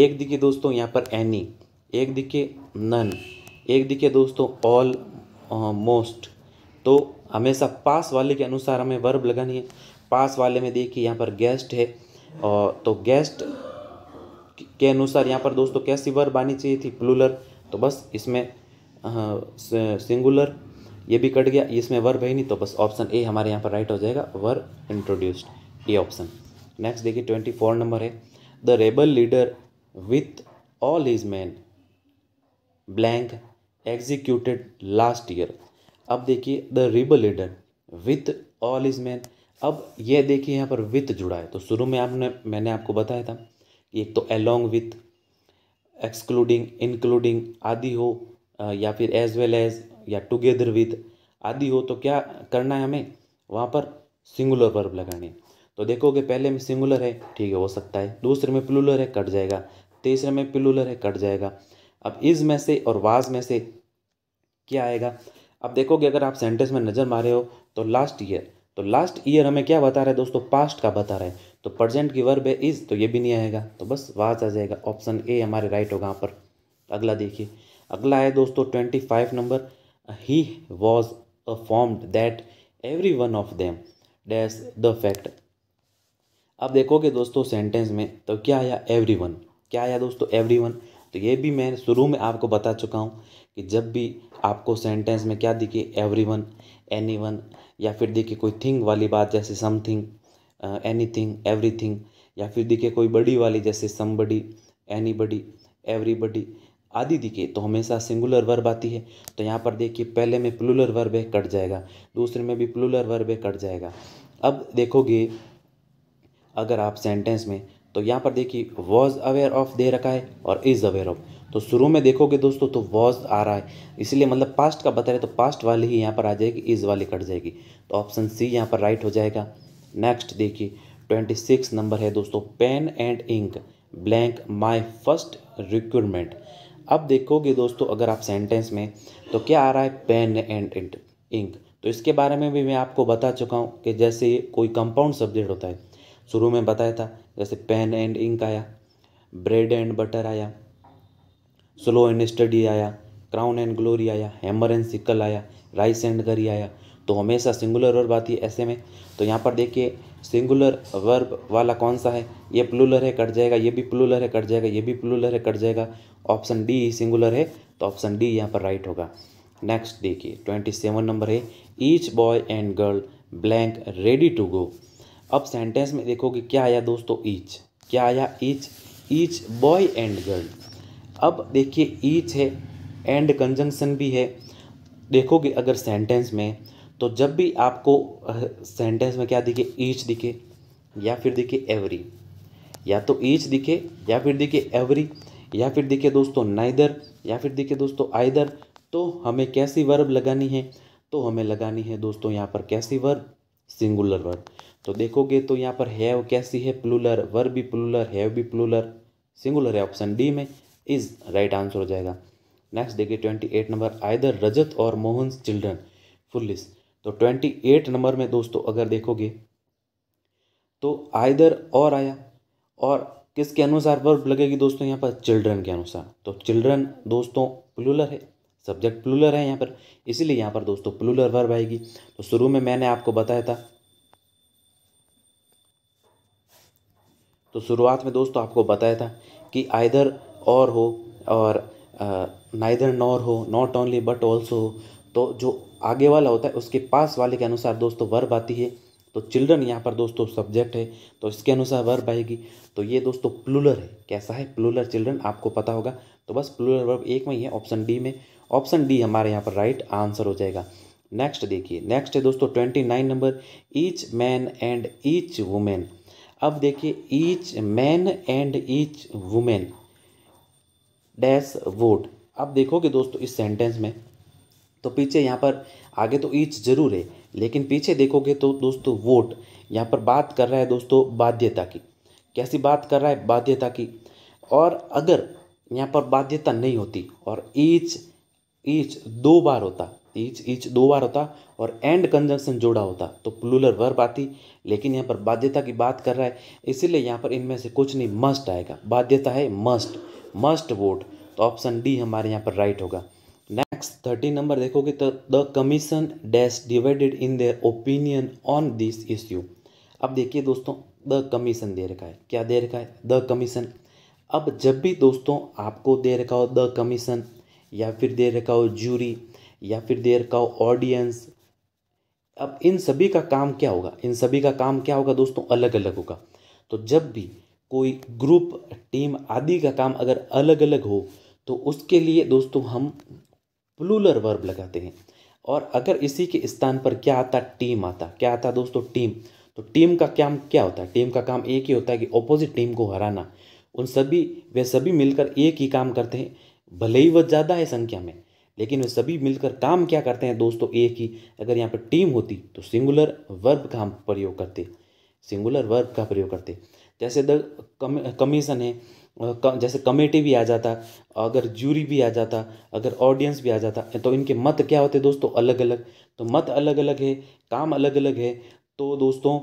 एक दिखे दोस्तों यहाँ पर एनी एक दिखे नन एक दिखे दोस्तों ऑल मोस्ट uh, तो हमेशा पास वाले के अनुसार हमें वर्ब लगानी है पास वाले में देखिए यहाँ पर गेस्ट है और तो गेस्ट के अनुसार यहाँ पर दोस्तों कैसी वर्ब आनी चाहिए थी प्लूलर तो बस इसमें सिंगुलर uh, ये भी कट गया इसमें वर्ब है नहीं तो बस ऑप्शन ए हमारे यहाँ पर राइट हो जाएगा वर इंट्रोड्यूस्ड ये ऑप्शन नेक्स्ट देखिए ट्वेंटी फोर नंबर है the rebel leader with all his man blank executed last year अब देखिए the rebel leader with all his man अब ये देखिए यहाँ पर विथ जुड़ा है तो शुरू में आपने मैंने आपको बताया था एक तो एलोंग विथ एक्सक्लूडिंग इंक्लूडिंग आदि हो या फिर एज वेल एज या टुगेदर विद आदि हो तो क्या करना है हमें वहाँ पर सिंगुलर वर्ब लगानी है तो देखोगे पहले में सिंगुलर है ठीक है हो सकता है दूसरे में प्लुलर है कट जाएगा तीसरे में प्लुलर है कट जाएगा अब इज में से और वाज में से क्या आएगा अब देखोगे अगर आप सेंटेंस में नज़र मारे हो तो लास्ट ईयर तो लास्ट ईयर हमें क्या बता रहा है दोस्तों पास्ट का बता रहा है तो प्रजेंट की वर्ब है इज़ तो ये भी नहीं आएगा तो बस वाज आ जाएगा ऑप्शन ए हमारे राइट होगा यहाँ पर अगला देखिए अगला है दोस्तों twenty five number he was affirmed that every one of them dash the fact अब देखोगे दोस्तों सेंटेंस में तो क्या आया एवरी वन क्या आया दोस्तों एवरी वन तो ये भी मैं शुरू में आपको बता चुका हूँ कि जब भी आपको सेंटेंस में क्या दिखे एवरी वन एनी वन या फिर दिखे कोई थिंग वाली बात जैसे something anything everything या फिर दिखे कोई बड़ी वाली जैसे somebody anybody everybody आदि दिखे तो हमेशा सिंगुलर वर्ब आती है तो यहाँ पर देखिए पहले में प्लुलर वर्ब है कट जाएगा दूसरे में भी प्लुलर वर्ब है कट जाएगा अब देखोगे अगर आप सेंटेंस में तो यहाँ पर देखिए वॉज अवेयर ऑफ दे रखा है और इज़ अवेयर ऑफ तो शुरू में देखोगे दोस्तों तो वॉज आ रहा है इसलिए मतलब पास्ट का बता रहे तो पास्ट वाली ही यहाँ पर आ जाएगी इज़ वाली कट जाएगी तो ऑप्शन सी यहाँ पर राइट हो जाएगा नेक्स्ट देखिए ट्वेंटी सिक्स नंबर है दोस्तों pen and ink blank my first requirement अब देखोगे दोस्तों अगर आप सेंटेंस में तो क्या आ रहा है पेन एंड इंट इंक तो इसके बारे में भी मैं आपको बता चुका हूँ कि जैसे कोई कंपाउंड सब्जेक्ट होता है शुरू में बताया था जैसे पेन एंड इंक आया ब्रेड एंड बटर आया स्लो एंड स्टडी आया क्राउन एंड ग्लोरी आया हैमर एंड सिकल आया राइस एंड गरी आया तो हमेशा सिंगुलर और बात ही ऐसे में तो यहाँ पर देखिए सिंगुलर वर्ब वाला कौन सा है ये प्लूलर है कट जाएगा ये भी प्लूलर है कट जाएगा ये भी प्लूलर है कट जाएगा ऑप्शन डी सिंगुलर है तो ऑप्शन डी यहाँ पर राइट होगा नेक्स्ट देखिए ट्वेंटी सेवन नंबर है each boy and girl blank ready to go अब सेंटेंस में देखो कि क्या आया दोस्तों ईच क्या आया each each boy and girl अब देखिए ईच है एंड कंजंक्शन भी है देखोगे अगर सेंटेंस में तो जब भी आपको सेंटेंस में क्या दिखे ईच दिखे या फिर दिखे एवरी या तो ईच दिखे या फिर दिखे एवरी या फिर दिखे दोस्तों नाइदर या फिर दिखे दोस्तों आइदर तो हमें कैसी वर्ब लगानी है तो हमें लगानी है दोस्तों यहाँ पर कैसी वर्ब सिंगुलर वर्ब तो देखोगे तो यहाँ पर हैव कैसी है प्लूलर वर्ब भी प्लूलर हैव भी प्लूलर सिंगुलर है ऑप्शन डी में इज़ राइट आंसर हो जाएगा नेक्स्ट देखिए twenty eight number either Rajat or Mohan children फुल्लिस तो ट्वेंटी एट नंबर में दोस्तों अगर देखोगे तो आयदर और आया और किसके अनुसार वर्ब लगेगी दोस्तों यहाँ पर चिल्ड्रन के अनुसार तो चिल्ड्रन दोस्तों प्लूलर है सब्जेक्ट प्लूलर है यहाँ पर इसीलिए यहाँ पर दोस्तों प्लूलर वर्ब आएगी तो शुरू में मैंने आपको बताया था तो शुरुआत में दोस्तों आपको बताया था कि आयदर और हो और नाइदर नॉर हो नॉट ओनली बट ऑल्सो हो तो जो आगे वाला होता है उसके पास वाले के अनुसार दोस्तों वर्ब आती है तो चिल्ड्रन यहाँ पर दोस्तों सब्जेक्ट है तो इसके अनुसार वर्ब आएगी तो ये दोस्तों प्लूलर है कैसा है प्लूलर चिल्ड्रन आपको पता होगा तो बस प्लूलर वर्ब एक में ही है ऑप्शन डी में ऑप्शन डी हमारे यहाँ पर राइट आंसर हो जाएगा नेक्स्ट देखिए नेक्स्ट है दोस्तों twenty nine number each man and each women अब देखिए each man and each women dash vote अब देखोगे दोस्तों इस सेंटेंस में तो पीछे यहाँ पर आगे तो ईच जरूर है लेकिन पीछे देखोगे तो दोस्तों वोट यहाँ पर बात कर रहा है दोस्तों बाध्यता की कैसी बात कर रहा है बाध्यता की और अगर यहाँ पर बाध्यता नहीं होती और ईच ईच दो बार होता ईच ईच दो बार होता और एंड कंजंक्शन जोड़ा होता तो प्लूलर वर्ब आती लेकिन यहाँ पर बाध्यता की बात कर रहा है इसीलिए यहाँ पर इनमें से कुछ नहीं मस्ट आएगा बाध्यता है मस्ट मस्ट वोट तो ऑप्शन डी हमारे यहाँ पर राइट होगा नेक्स्ट थर्टीन नंबर देखोगे तो the commission dash divided in their opinion on this issue अब देखिए दोस्तों द कमीशन दे रखा है क्या दे रखा है द कमीशन अब जब भी दोस्तों आपको दे रखा हो द कमीशन या फिर दे रखा हो जूरी या फिर दे रखा हो ऑडियंस अब इन सभी का काम क्या होगा इन सभी का काम क्या होगा दोस्तों अलग अलग होगा तो जब भी कोई ग्रुप टीम आदि का काम अगर अलग अलग हो तो उसके लिए दोस्तों हम प्लूलर वर्ब लगाते हैं और अगर इसी के स्थान पर क्या आता टीम आता क्या आता दोस्तों टीम तो टीम का काम क्या होता है टीम का काम एक ही होता है कि ऑपोजिट टीम को हराना उन सभी वे सभी मिलकर एक ही काम करते हैं भले ही वह ज़्यादा है संख्या में लेकिन वे सभी मिलकर काम क्या करते हैं दोस्तों एक ही अगर यहाँ पर टीम होती तो सिंगुलर वर्ब का हम प्रयोग करते सिंगुलर वर्ब का प्रयोग करते जैसे द कमीशन है जैसे कमेटी भी आ जाता अगर जूरी भी आ जाता अगर ऑडियंस भी आ जाता तो इनके मत क्या होते दोस्तों अलग अलग तो मत अलग अलग है काम अलग अलग है तो दोस्तों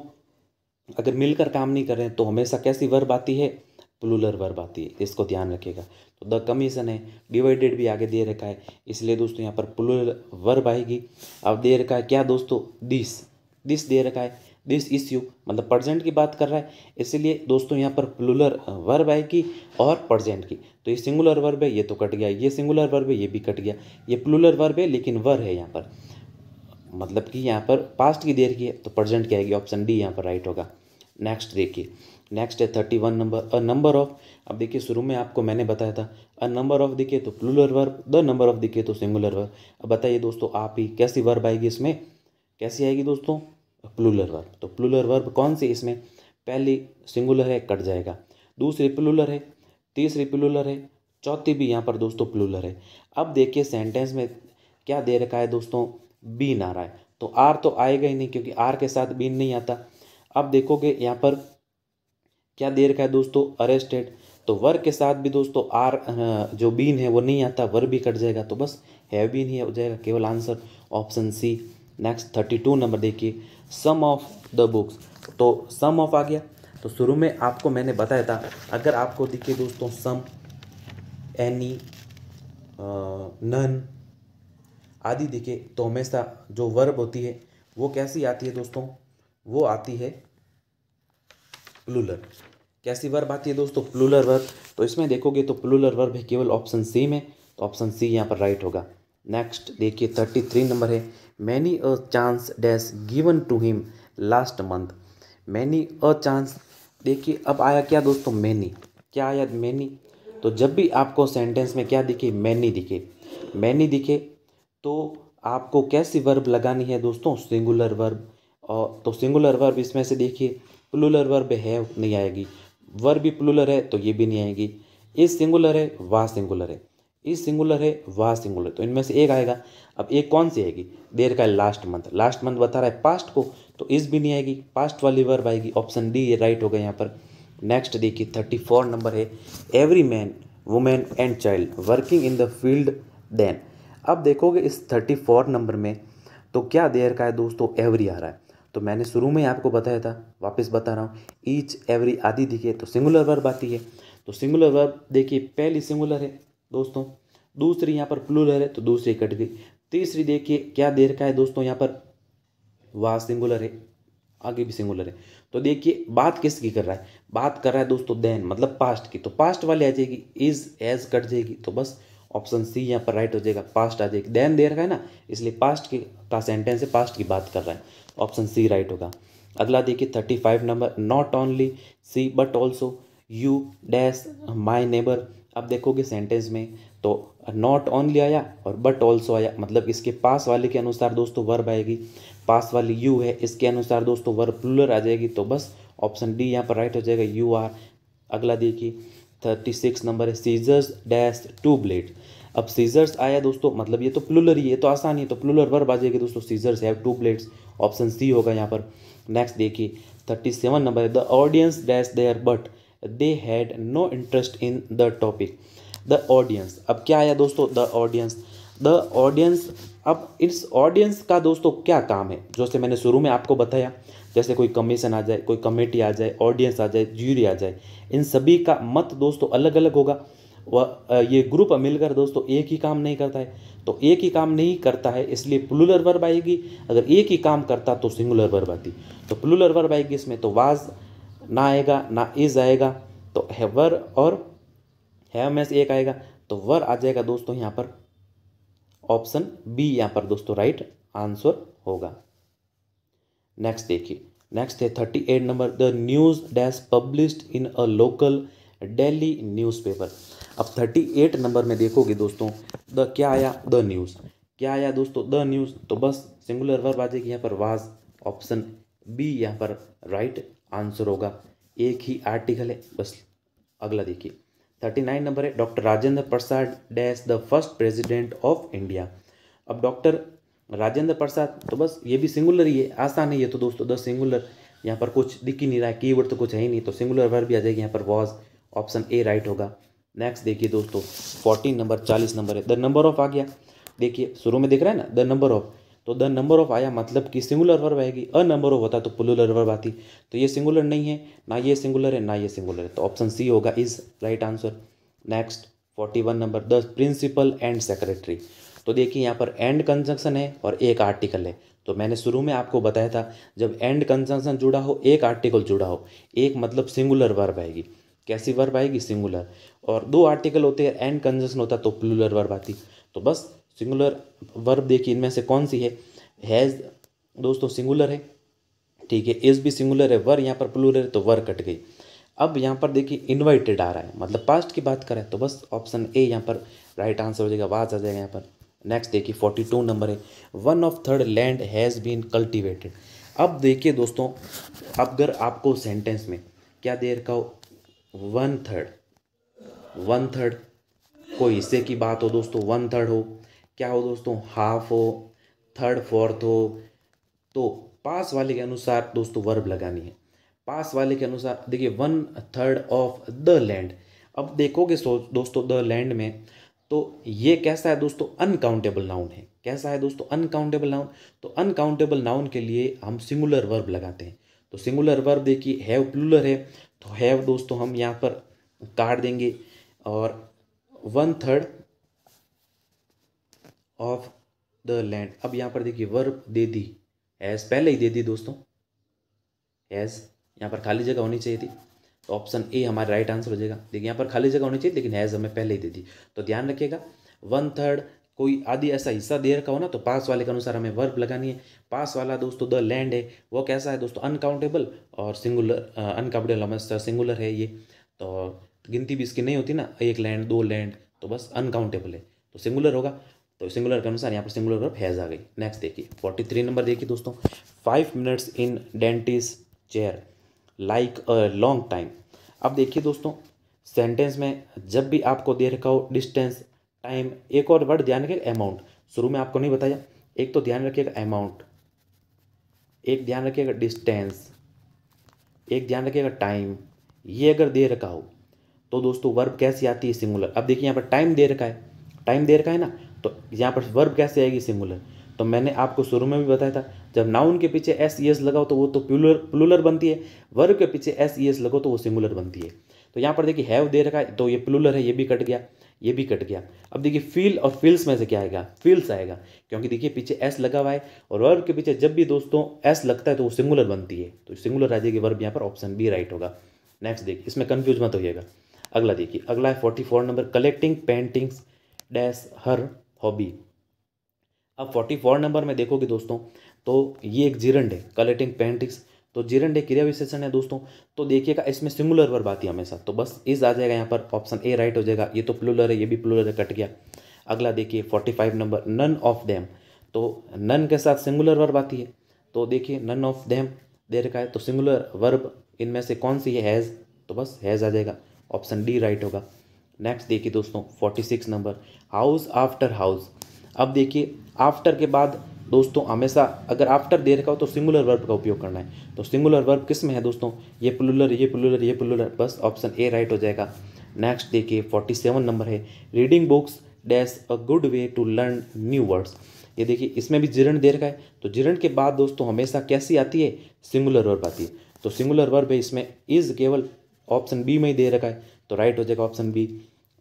अगर मिलकर काम नहीं कर रहे हैं तो हमेशा कैसी वर्ब आती है प्लूलर वर्ब आती है इसको ध्यान रखिएगा तो द कमीशन है डिवाइडेड भी आगे दे रखा है इसलिए दोस्तों यहाँ पर प्लूलर वर्ब आएगी अब दे रखा है क्या दोस्तों दिस दिस दे रखा है दिस इश्यू मतलब प्रजेंट की बात कर रहा है इसीलिए दोस्तों यहाँ पर प्लुलर वर्ब आएगी और प्रजेंट की तो ये सिंगुलर वर्ब है ये तो कट गया ये सिंगुलर वर्ब है ये भी कट गया ये प्लुलर वर्ब है लेकिन वर है यहाँ पर मतलब कि यहाँ पर पास्ट की देर की है तो प्रजेंट की आएगी ऑप्शन डी यहाँ पर राइट होगा नेक्स्ट देखिए नेक्स्ट है thirty one number a number of अब देखिए शुरू में आपको मैंने बताया था अ नंबर ऑफ दिखे तो plural verb the number of दिखे तो सिंगुलर वर्ब अब बताइए दोस्तों आप ही कैसी वर्ब आएगी इसमें कैसी आएगी दोस्तों प्लुलर वर्ब तो प्लुलर वर्ब कौन सी इसमें पहली सिंगुलर है कट जाएगा दूसरी प्लुलर है तीसरी प्लुलर है चौथी भी यहाँ पर दोस्तों प्लुलर है अब देखिए सेंटेंस में क्या दे रखा है दोस्तों बीन आ रहा है तो आर तो आएगा ही नहीं क्योंकि आर के साथ बीन नहीं आता अब देखोगे यहाँ पर क्या दे रखा है दोस्तों अरेस्टेड तो वर के साथ भी दोस्तों आर जो बीन है वो नहीं आता वर भी कट जाएगा तो बस हैव बीन ही हो जाएगा केवल answer option C next thirty two number देखिए सम ऑफ द बुक्स तो सम ऑफ आ गया तो शुरू में आपको मैंने बताया था अगर आपको दिखे दोस्तों सम एनी नन आदि दिखे तो हमेशा जो वर्ब होती है वो कैसी आती है दोस्तों वो आती है प्लूलर कैसी वर्ब आती है दोस्तों प्लूलर वर्ब तो इसमें देखोगे तो प्लूलर वर्ब है केवल ऑप्शन सी में तो ऑप्शन सी यहाँ पर राइट होगा नेक्स्ट देखिए थर्टी थ्री नंबर है many a chance dash given to him last month many a chance देखिए अब आया क्या दोस्तों मैनी क्या आया मैनी तो जब भी आपको सेंटेंस में क्या दिखे मैनी दिखे मैनी दिखे तो आपको कैसी वर्ब लगानी है दोस्तों सिंगुलर वर्ब और तो सिंगुलर वर्ब इसमें से देखिए प्लुलर वर्ब है नहीं आएगी वर्ब भी प्लुलर है तो ये भी नहीं आएगी इस सिंगुलर है वह सिंगुलर है इज सिंगुलर है वह सिंगुलर तो इनमें से एक आएगा अब एक कौन सी आएगी देर का लास्ट मंथ लास्ट मंथ बता रहा है पास्ट को तो इस भी नहीं आएगी पास्ट वाली वर्ब आएगी ऑप्शन डी ये राइट होगा यहाँ पर नेक्स्ट देखिए थर्टी फोर नंबर है every man women and child working in the field then अब देखोगे इस थर्टी फोर नंबर में तो क्या देर का है दोस्तों एवरी आ रहा है तो मैंने शुरू में आपको बताया था वापस बता रहा हूँ ईच एवरी आदि दिखे तो सिंगुलर वर्ब आती है तो सिंगुलर वर्ब देखिए पहली सिंगुलर है दोस्तों दूसरी यहाँ पर प्लूलर है तो दूसरी कट गई तीसरी देखिए क्या दे रखा है दोस्तों यहाँ पर वाह सिंगुलर है आगे भी सिंगुलर है तो देखिए बात किसकी कर रहा है बात कर रहा है दोस्तों देन मतलब पास्ट की तो पास्ट वाली आ जाएगी इज एज कट जाएगी तो बस ऑप्शन सी यहाँ पर राइट हो जाएगा पास्ट आ जाएगी देन दे रखा है ना इसलिए पास्ट की का सेंटेंस है पास्ट की बात कर रहा है ऑप्शन सी राइट होगा अगला देखिए thirty five number not only she but also you dash my neighbour आप देखोगे सेंटेंस में तो नॉट ओनली आया और बट ऑल्सो आया मतलब इसके पास वाले के अनुसार दोस्तों वर्ब आएगी पास वाली यू है इसके अनुसार दोस्तों वर्ब प्लूलर आ जाएगी तो बस ऑप्शन डी यहाँ पर राइट हो जाएगा यू आर अगला देखिए थर्टी सिक्स नंबर है सीजर्स डैश टू ब्लेड अब सीजर्स आया दोस्तों मतलब ये तो प्लुलर तो ही है तो आसानी है तो प्लुलर वर्ब आ जाएगी दोस्तों scissors have two blades option C होगा यहाँ पर नेक्स्ट देखिए थर्टी सेवन नंबर है the audience dash there but they had no interest in the topic the audience अब क्या आया दोस्तों द ऑडियंस द ऑडियंस अब इस ऑडियंस का दोस्तों क्या काम है जैसे मैंने शुरू में आपको बताया जैसे कोई कमीशन आ जाए कोई कमेटी आ जाए ऑडियंस आ जाए ज्यूरी आ जाए इन सभी का मत दोस्तों अलग अलग होगा वह ये ग्रुप मिलकर दोस्तों एक ही काम नहीं करता है तो एक ही काम नहीं करता है इसलिए प्लुलर वर्ब आएगी अगर एक ही काम करता तो सिंगुलर वर्ब आती तो प्लुलर वर्ब आएगी इसमें तो वाज ना आएगा ना इज़ आएगा तो है वर और है में से एक आएगा तो वर आ जाएगा दोस्तों यहाँ पर ऑप्शन बी यहाँ पर दोस्तों राइट आंसर होगा नेक्स्ट देखिए नेक्स्ट है thirty eight number the news dash published in a local daily newspaper अब थर्टी एट नंबर में देखोगे दोस्तों द क्या आया द न्यूज़ क्या आया दोस्तों द न्यूज़ तो बस सिंगुलर वर्ब आ जाएगी यहाँ पर वाज ऑप्शन बी यहाँ पर राइट आंसर होगा एक ही आर्टिकल है बस अगला देखिए थर्टी नाइन नंबर है doctor Rajendra Prasad dash the first president of India अब डॉक्टर राजेंद्र प्रसाद तो बस ये भी सिंगुलर ही है आसान है ये तो दोस्तों द सिंगुलर यहाँ पर कुछ दिख ही नहीं रहा है की तो कुछ है ही नहीं तो सिंगुलर वर्ब भी आ जाएगी यहाँ पर वॉज ऑप्शन ए राइट होगा नेक्स्ट देखिए दोस्तों फोर्टीन नंबर चालीस नंबर है द नंबर ऑफ आ गया देखिए शुरू में देख रहा है ना द नंबर ऑफ तो द नंबर ऑफ आया मतलब कि सिंगुलर वर्ब आएगी अ नंबर ऑफ होता तो पुलुलर वर्ब आती तो ये सिंगुलर नहीं है ना ये सिंगुलर है ना ये सिंगुलर है तो ऑप्शन सी होगा is right answer next forty one number the principal and secretary तो देखिए यहाँ पर एंड कंजंक्शन है और एक आर्टिकल है तो मैंने शुरू में आपको बताया था जब एंड कंजंक्शन जुड़ा हो एक आर्टिकल जुड़ा हो एक मतलब सिंगुलर वर्ब आएगी कैसी वर्ब आएगी सिंगुलर और दो आर्टिकल होते हैं एंड कंजंक्शन होता तो पुलुलर वर्ब आती तो बस सिंगुलर वर्ब देखिए इनमें से कौन सी है हैज़ दोस्तों सिंगुलर है ठीक है इज़ भी सिंगुलर है वर यहाँ पर प्लूर है तो वर कट गई अब यहाँ पर देखिए इन्वाइटेड आ रहा है मतलब पास्ट की बात करें तो बस ऑप्शन ए यहाँ पर राइट आंसर हो जाएगा वाज आ जाएगा यहाँ पर नेक्स्ट देखिए फोर्टी टू नंबर है one of third land has been cultivated अब देखिए दोस्तों अब अगर आपको सेंटेंस में क्या दे रखा हो वन थर्ड वन थर्ड कोई हिस्से की बात हो दोस्तों वन थर्ड हो क्या हो दोस्तों हाफ हो थर्ड फोर्थ हो तो पास वाले के अनुसार दोस्तों वर्ब लगानी है पास वाले के अनुसार देखिए one third of the land अब देखोगे सो दोस्तों द लैंड में तो ये कैसा है दोस्तों अनकाउंटेबल नाउन है कैसा है दोस्तों अनकाउंटेबल नाउन तो अनकाउंटेबल नाउन के लिए हम सिंगुलर वर्ब लगाते हैं तो सिंगुलर वर्ब देखिए हैव प्लूलर है तो हैव दोस्तों हम यहाँ पर काट देंगे और one third of the land अब यहाँ पर देखिए वर्ब दे दी एज पहले ही दे दी दोस्तों एज यहाँ पर खाली जगह होनी चाहिए थी तो ऑप्शन ए हमारा राइट आंसर हो जाएगा देखिए यहाँ पर खाली जगह होनी चाहिए लेकिन हैज़ हमें पहले ही दे दी तो ध्यान रखिएगा वन थर्ड कोई आदि ऐसा हिस्सा दे रखा हो ना तो पास वाले के अनुसार हमें वर्ब लगानी है पास वाला दोस्तों द लैंड है वो कैसा है दोस्तों अनकाउंटेबल और सिंगुलर अनकाउंटेबल हमेशा सिंगुलर है ये तो गिनती भी इसकी नहीं होती ना एक लैंड दो लैंड तो बस अनकाउंटेबल है तो सिंगुलर होगा तो सिंगुलर के अनुसार यहाँ पर सिंगुलर वर्ब हैज आ गई नेक्स्ट देखिए फोर्टी थ्री नंबर देखिए दोस्तों five minutes in dentist's chair like a long time अब देखिए दोस्तों सेंटेंस में जब भी आपको दे रखा हो डिस्टेंस टाइम एक और वर्ड ध्यान रखिएगा अमाउंट शुरू में आपको नहीं बताया एक तो ध्यान रखिएगा अमाउंट एक ध्यान रखिएगा डिस्टेंस एक ध्यान रखिएगा टाइम ये अगर दे रखा हो तो दोस्तों वर्ब कैसी आती है सिंगुलर अब देखिए यहाँ पर टाइम दे रखा है टाइम दे रखा है ना तो यहाँ पर वर्ब कैसे आएगी सिंगुलर तो मैंने आपको शुरू में भी बताया था जब नाउन के पीछे एस ई एस लगाओ तो वो तो प्लूलर प्लूलर बनती है वर्ब के पीछे एस ई एस लगाओ तो वो सिंगुलर बनती है तो यहाँ पर देखिए हैव दे रखा है तो ये प्लूलर है ये भी कट गया ये भी कट गया अब देखिए फील और फील्स में से क्या आएगा फील्स आएगा क्योंकि देखिए पीछे एस लगा हुआ है और वर्ब के पीछे जब भी दोस्तों एस लगता है तो वो सिंगुलर बनती है तो सिंगुलर आ जाएगी वर्ब यहाँ पर ऑप्शन बी राइट होगा नेक्स्ट देखिए इसमें कन्फ्यूज मत होइएगा अगला देखिए अगला है forty four number collecting paintings dash her hobby अब फोर्टी फोर नंबर में देखोगे दोस्तों तो ये एक जीरंड है कलेक्टिंग पेंटिक्स तो जीरंड एक क्रिया विशेषण है दोस्तों तो देखिएगा इसमें सिमुलर वर्ब आती है हमेशा तो बस इस आ जाएगा यहाँ पर ऑप्शन ए राइट हो जाएगा ये तो प्लुलर है ये भी प्लुलर है कट गया अगला देखिए forty five number none of them तो नन के साथ सिंगुलर वर्ब आती है तो देखिए नन ऑफ देम दे रखा है तो सिंगुलर वर्ब इनमें से कौन सी है हैज़ तो बस हैज़ आ जाएगा ऑप्शन डी राइट होगा नेक्स्ट देखिए दोस्तों forty six number house after house अब देखिए आफ्टर के बाद दोस्तों हमेशा अगर आफ्टर दे रखा हो तो सिंगुलर वर्ब का उपयोग करना है तो सिंगुलर वर्ब किस में है दोस्तों ये पुलुलर ये पुलुलर ये पुलुलर बस ऑप्शन ए राइट हो जाएगा नेक्स्ट देखिए फोर्टी सेवन नंबर है reading books dash a good way to learn new words ये देखिए इसमें भी जिरण दे रखा है तो जिरण के बाद दोस्तों हमेशा कैसी आती है सिंगुलर वर्ब आती है तो सिंगुलर वर्ब है इसमें इज केवल ऑप्शन बी में ही दे रखा है तो राइट हो जाएगा option B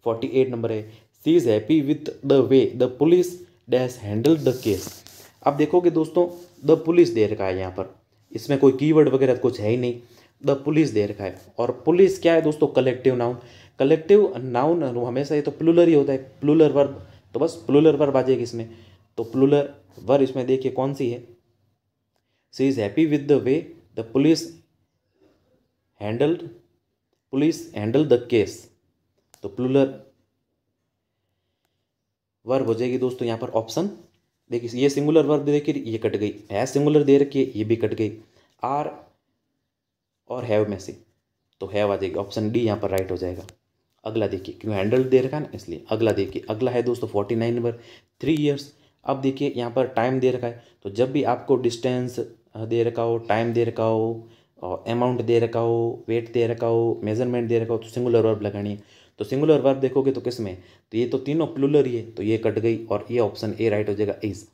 forty eight number है she is happy with the way the police dash handle the case अब देखोगे दोस्तों द पुलिस दे रखा है यहाँ पर इसमें कोई कीवर्ड वगैरह कुछ है ही नहीं द पुलिस दे रखा है और पुलिस क्या है दोस्तों कलेक्टिव नाउन कलेक्टिव नाउन हमेशा ये तो प्लूलर ही होता है प्लूलर वर्ब तो बस प्लूलर वर्ब आ जाएगी इसमें तो प्लूलर वर्ब इसमें देखिए कौन सी है she is happy with the way the police handled police handle the case तो प्लूलर वर्ब हो जाएगी दोस्तों यहाँ पर ऑप्शन देखिए ये सिंगुलर वर्ब देखिए ये कट गई है सिंगुलर दे रखिए ये भी कट गई आर और हैव में से तो हैव आ जाएगी ऑप्शन डी यहाँ पर राइट हो जाएगा अगला देखिए क्यों हैंडल दे रखा है ना इसलिए अगला देखिए अगला है दोस्तों forty nine number three years अब देखिए यहाँ पर टाइम दे रखा है तो जब भी आपको डिस्टेंस दे रखा हो टाइम दे रखा हो और अमाउंट दे रखा हो वेट दे रखा हो मेजरमेंट दे रखा हो तो सिंगुलर वर्ब लगानी है तो सिंगुलर वर्ब देखोगे तो किस में तो ये तो तीनों प्लुलर ही है तो ये कट गई और ये ऑप्शन ए राइट हो जाएगा इज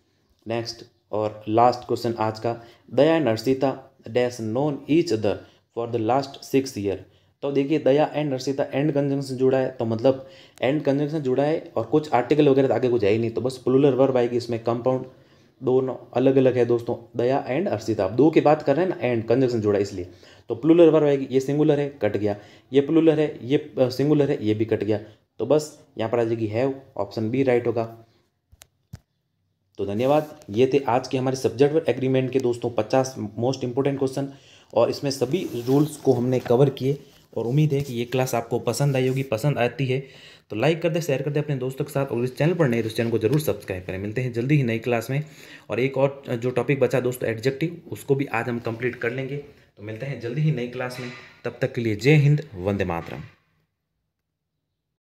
नेक्स्ट और लास्ट क्वेश्चन आज का Daya and Harshita dash known each other for the last six year तो देखिए Daya and Harshita and conjunction जुड़ा है तो मतलब एंड कंजंक्शन जुड़ा है और कुछ आर्टिकल वगैरह तो आगे कुछ है ही नहीं तो बस प्लुलर वर्ब आएगी इसमें कंपाउंड दोनों अलग अलग है दोस्तों दया एंड अर्षिता अब दो की बात कर रहे हैं ना एंड कंजक्शन जुड़ा इसलिए तो प्लूलर वर्ब आएगी ये सिंगुलर है कट गया ये प्लूलर है ये सिंगुलर है ये भी कट गया तो बस यहाँ पर आ जाएगी हैव ऑप्शन बी राइट होगा तो धन्यवाद ये थे आज के हमारे सब्जेक्ट एग्रीमेंट के दोस्तों पचास मोस्ट इंपॉर्टेंट क्वेश्चन और इसमें सभी रूल्स को हमने कवर किए और उम्मीद है कि ये क्लास आपको पसंद आई होगी पसंद आती है तो लाइक कर दे शेयर कर दे अपने दोस्तों के साथ और इस चैनल पर नए तो इस चैनल को जरूर सब्सक्राइब करें मिलते हैं जल्दी ही नई क्लास में और एक और जो टॉपिक बचा दोस्तों एडजेक्टिव उसको भी आज हम कंप्लीट कर लेंगे तो मिलते हैं जल्दी ही नई क्लास में तब तक के लिए जय हिंद वंदे मातरम